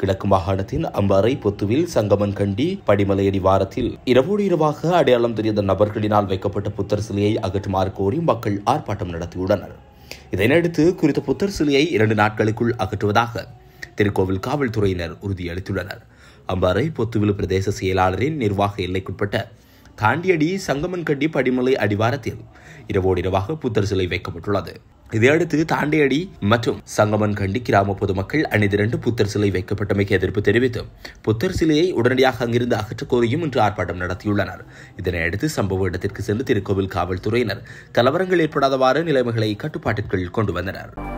கிழக்கு மாகாணத்தின் அம்பாறை பொத்துவில் சங்கமன் கண்டி படிமலையடி வாரத்தில் இரவோடு இரவாக அடையாளம் தெரியாத நபர்களினால் வைக்கப்பட்ட புத்தர் சிலையை அகற்றுமாறு கோரி மக்கள் ஆர்ப்பாட்டம் நடத்தியுள்ளனர் இதனையடுத்து குறித்த புத்தர் சிலையை இரண்டு நாட்களுக்குள் அகற்றுவதாக திருக்கோவில் காவல்துறையினர் உறுதியளித்துள்ளனர் அம்பாறை பொத்துவில் பிரதேச செயலாளரின் நிர்வாக எல்லைக்குட்பட்ட தாண்டியடி சங்கமன்கண்டி படிமலை அடிவாரத்தில் இரவோடு இரவாக புத்தர் சிலை வைக்கப்பட்டுள்ளது இதையடுத்து தாண்டியடி மற்றும் சங்கமன் கண்டி கிராம பொதுமக்கள் அணிதிரண்டு புத்தர் சிலை வைக்கப்பட்டமைக்கு எதிர்ப்பு தெரிவித்து புத்தர் சிலையை உடனடியாக அங்கிருந்து அகற்றக் கோரியும் இன்று ஆர்ப்பாட்டம் நடத்தியுள்ளனர் இதனையடுத்து சம்பவ இடத்திற்கு சென்று திருக்கோவில் காவல்துறையினர் கலவரங்கள் ஏற்படாதவாறு நிலைமைகளை கட்டுப்பாட்டிற்குள் கொண்டு வந்தனர்